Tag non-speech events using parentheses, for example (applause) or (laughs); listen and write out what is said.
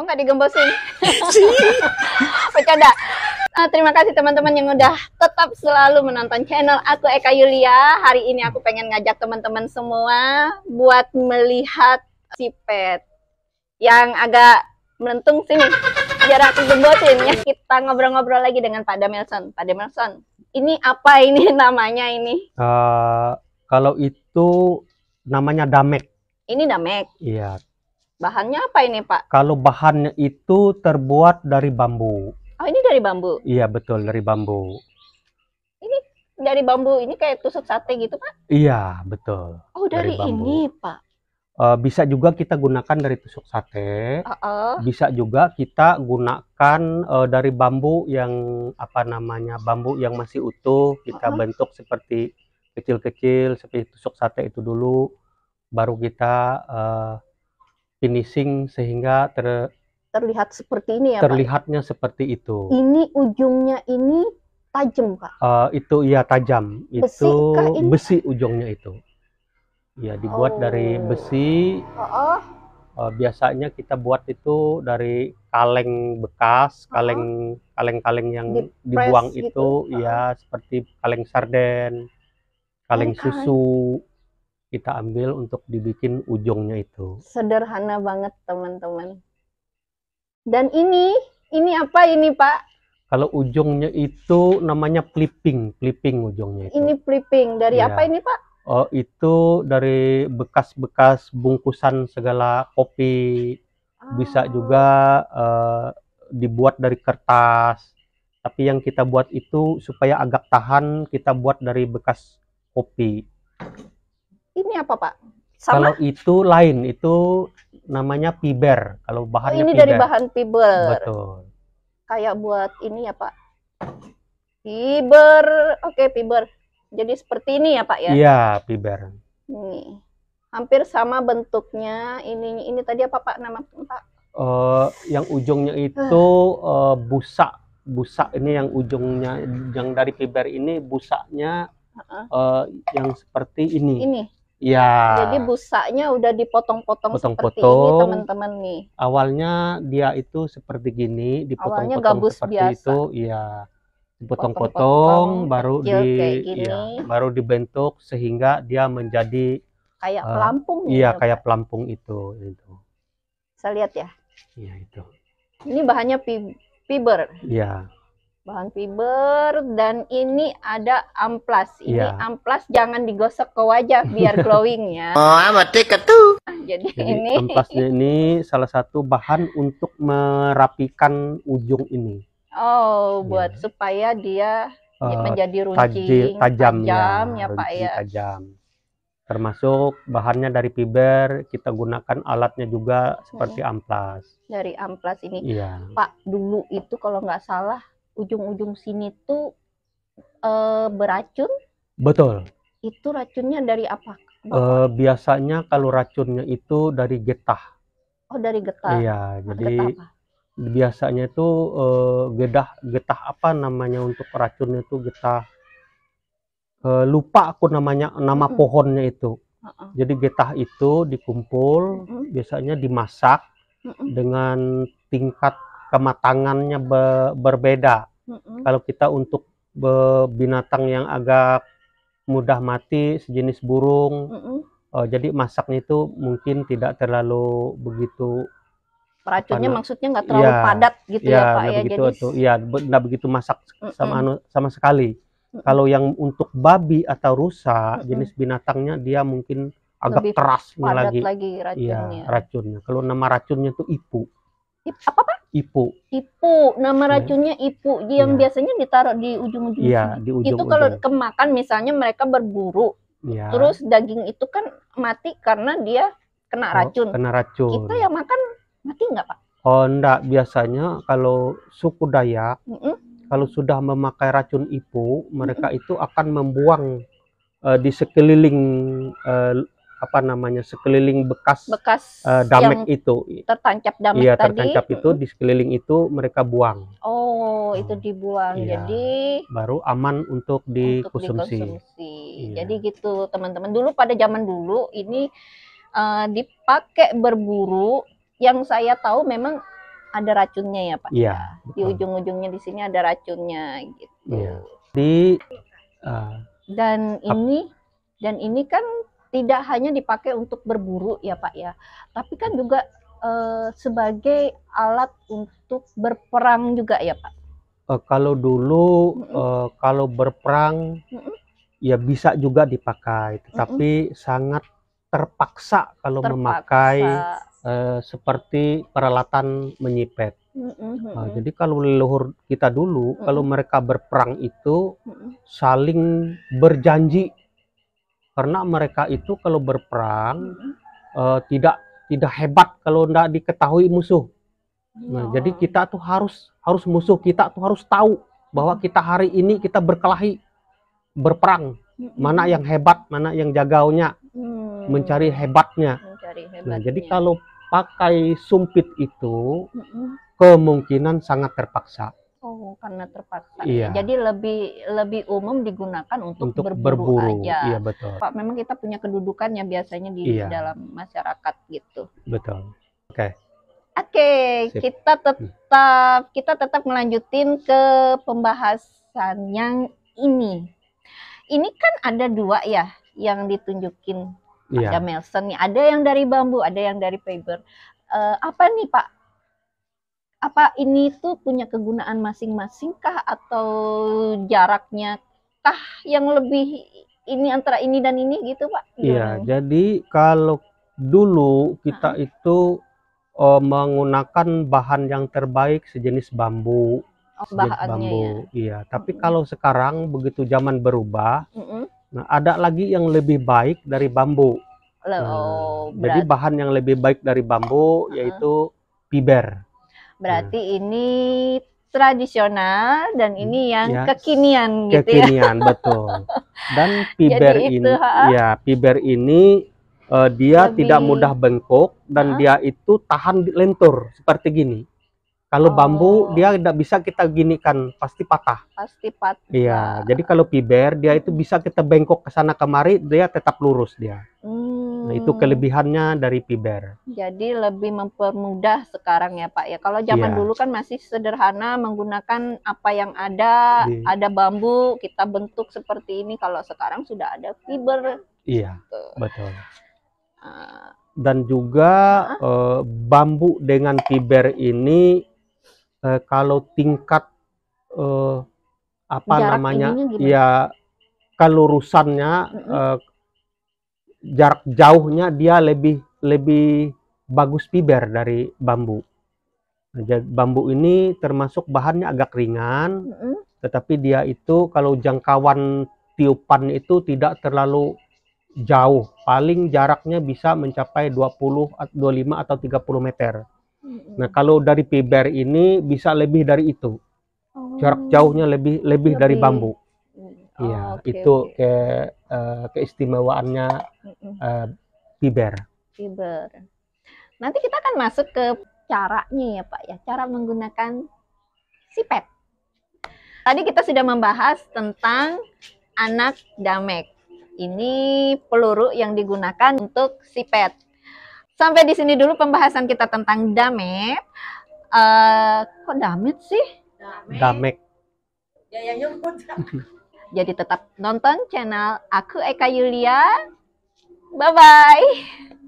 Mau oh, nggak digembosin? (laughs) (laughs) Bercanda. Nah, terima kasih teman-teman yang udah tetap selalu menonton channel aku Eka Yulia. Hari ini aku pengen ngajak teman-teman semua buat melihat si pet yang agak melentung sini. Biar aku gembosin ya. Kita ngobrol-ngobrol lagi dengan Pak Damelson. Pak Damelson, ini apa ini (laughs) namanya ini? Uh, kalau itu namanya Damek. Ini Damek. Iya, Bahannya apa ini, Pak? Kalau bahannya itu terbuat dari bambu. Oh, ini dari bambu? Iya, betul, dari bambu. Ini dari bambu ini kayak tusuk sate gitu, Pak? Iya, betul. Oh, dari, dari ini, Pak? Eh, bisa juga kita gunakan dari tusuk sate, uh -uh. bisa juga kita gunakan uh, dari bambu yang apa namanya bambu yang masih utuh kita uh -uh. bentuk seperti kecil-kecil seperti tusuk sate itu dulu, baru kita uh, finishing sehingga ter terlihat seperti ini ya terlihatnya seperti itu ini ujungnya ini tajam kak uh, itu ya tajam besi itu ini? besi ujungnya itu ya dibuat oh. dari besi oh, oh. Uh, biasanya kita buat itu dari kaleng bekas kaleng oh. kaleng-kaleng yang dibuang gitu. itu oh. ya seperti kaleng sarden kaleng ini iya, kan? susu kita ambil untuk dibikin ujungnya itu. Sederhana banget teman-teman. Dan ini, ini apa ini Pak? Kalau ujungnya itu namanya clipping, clipping ujungnya itu. Ini clipping dari ya. apa ini Pak? Oh, itu dari bekas-bekas bungkusan segala kopi. Ah. Bisa juga uh, dibuat dari kertas. Tapi yang kita buat itu supaya agak tahan, kita buat dari bekas kopi ini apa Pak? Sama? Kalau itu lain, itu namanya piber. Kalau oh, bahannya oh, ini piber. dari bahan piber. Betul. Kayak buat ini ya Pak. Piber, oke okay, piber. Jadi seperti ini ya Pak ya? Iya piber. Nih, hampir sama bentuknya. Ini ini tadi apa Pak nama Pak? Uh, yang ujungnya itu uh, eh, busa busa ini yang ujungnya yang dari fiber ini busanya uh -uh. Eh, uh, yang seperti ini. Ini. Ya. Jadi busanya udah dipotong-potong seperti ini teman-teman nih. Awalnya dia itu seperti gini, dipotong-potong seperti biasa. itu, iya. Dipotong-potong baru di ya, baru dibentuk sehingga dia menjadi kayak uh, pelampung. Iya, ya, kayak pelampung itu itu. Saya lihat ya. Iya, itu. Ini bahannya fiber. Iya bahan fiber dan ini ada amplas. Ini ya. amplas jangan digosok ke wajah biar (laughs) glowing ya. oh, amat tuh. Ah, jadi, Jadi ini (laughs) amplasnya ini salah satu bahan untuk merapikan ujung ini. Oh, iya. buat supaya dia uh, menjadi runcing tajam, ya, ya Pak ya. Tajam. Termasuk bahannya dari fiber, kita gunakan alatnya juga seperti hmm. amplas. Dari amplas ini, iya. Pak dulu itu kalau nggak salah ujung-ujung sini tuh uh, beracun? Betul. Itu racunnya dari apa? Uh, biasanya kalau racunnya itu dari getah. Oh, dari getah. Iya, nah, jadi apa? biasanya itu uh, eh, gedah getah apa namanya untuk racunnya itu getah uh, lupa aku namanya nama -hmm. pohonnya itu. Jadi getah itu dikumpul mm -hmm. biasanya dimasak mm -hmm. dengan tingkat kematangannya be berbeda hmm Kalau kita untuk binatang yang agak mudah mati sejenis burung, mm-hmm. uh, jadi masaknya itu mungkin tidak terlalu begitu racunnya maksudnya nggak terlalu ya, padat gitu ya, ya pak ya begitu, jadi tuh, ya nggak begitu masak sama mm -mm. sama sekali mm kalau yang untuk babi atau rusa jenis binatangnya dia mungkin agak Lebih keras padat lagi, lagi racunnya. Ya, racunnya kalau nama racunnya itu ipu apa pak? Ipu. Ipu, nama iya. racunnya ipu yang ya. biasanya ditaruh di ujung-ujung. Iya, di ujung. Itu kalau kemakan misalnya mereka berburu, ya. terus daging itu kan mati karena dia kena oh, racun. Kena racun. Kita yang makan mati nggak pak? Oh enggak, biasanya kalau suku Dayak, mm -mm. kalau sudah memakai racun ipu, mereka mm -mm. itu akan membuang uh, di sekeliling uh, apa namanya sekeliling bekas bekas uh, damek itu tertancap damek ya, tadi tertancap itu di sekeliling itu mereka buang oh, oh itu dibuang ya. jadi baru aman untuk dikonsumsi, untuk iya. jadi gitu teman-teman dulu pada zaman dulu ini uh, dipakai berburu yang saya tahu memang ada racunnya ya pak ya di ujung-ujungnya di sini ada racunnya gitu ya di uh, dan ini dan ini kan tidak hanya dipakai untuk berburu ya Pak ya, tapi kan juga eh, sebagai alat untuk berperang juga ya Pak. Eh, kalau dulu mm hmm Eh, kalau berperang mm hmm ya bisa juga dipakai, tetapi mm hmm sangat terpaksa kalau terpaksa. memakai eh, seperti peralatan menyipet. Mm -hmm. nah, jadi kalau leluhur kita dulu, mm -hmm. kalau mereka berperang itu mm -hmm. saling berjanji karena mereka itu kalau berperang hmm. uh, tidak tidak hebat kalau tidak diketahui musuh. Nah, oh. jadi kita tuh harus harus musuh kita tuh harus tahu bahwa mm-hmm. kita hari ini kita berkelahi berperang hmm. mana yang hebat mana yang jagaunya hmm. mencari hebatnya. Mencari nah, hebatnya. Nah jadi kalau pakai sumpit itu hmm. kemungkinan sangat terpaksa karena terpaksa. Iya. Jadi lebih lebih umum digunakan untuk, untuk berburu, berburu aja. Iya betul. Pak, memang kita punya kedudukan kedudukannya biasanya di iya. dalam masyarakat gitu. Betul. Oke. Okay. Oke, okay, kita tetap kita tetap melanjutin ke pembahasan yang ini. Ini kan ada dua ya yang ditunjukin. Iya. Ada Melson nih, ada yang dari bambu, ada yang dari fiber. Uh, apa nih Pak apa ini tuh punya kegunaan masing-masing kah atau jaraknya kah yang lebih ini antara ini dan ini gitu pak? Iya, jadi kalau dulu kita -huh. itu uh, menggunakan bahan yang terbaik sejenis bambu, oh, bambu. Ya. Iya, tapi mm -hmm. kalau sekarang begitu zaman berubah, mm -hmm. nah ada lagi yang lebih baik dari bambu. Nah, oh, nah, jadi bahan yang lebih baik dari bambu uh -huh. yaitu piber. Berarti hmm. ini tradisional dan ini mm, yang iya. gitu ya, kekinian gitu kekinian ya. betul (laughs) dan piber ini ya piber ini uh, dia Lebih... tidak mudah bengkok dan ha? dia itu tahan lentur seperti gini kalau oh. bambu dia tidak bisa kita ginikan pasti patah pasti patah iya jadi kalau piber dia itu bisa kita bengkok ke sana kemari dia tetap lurus dia hmm Nah, itu hmm. kelebihannya dari Piber. Jadi lebih mempermudah sekarang ya Pak ya. Kalau zaman yeah. dulu kan masih sederhana menggunakan apa yang ada, yeah. ada bambu kita bentuk seperti ini. Kalau sekarang sudah ada fiber. Iya, yeah, gitu. betul. Uh, Dan juga uh, uh, bambu dengan fiber ini uh, kalau tingkat uh, apa namanya? Ya kelurusannya mm -hmm jarak jauhnya dia lebih lebih bagus fiber dari bambu. Nah, bambu ini termasuk bahannya agak ringan, mm -hmm. tetapi dia itu kalau jangkauan tiupan itu tidak terlalu jauh. Paling jaraknya bisa mencapai 20, 25 atau 30 meter. Nah, kalau dari fiber ini bisa lebih dari itu. Jarak oh. jauhnya lebih lebih, lebih. dari bambu. Iya, oh, okay, itu okay. ke uh, keistimewaannya uh, fiber. Fiber. Nanti kita akan masuk ke caranya ya Pak ya, cara menggunakan sipet. Tadi kita sudah membahas tentang anak damek. Ini peluru yang digunakan untuk sipet. Sampai di sini dulu pembahasan kita tentang damet. Uh, eh, kok damet sih? Damek. Damek. Ya, ya, ya. Jadi tetap nonton channel aku Eka Yulia. Bye-bye.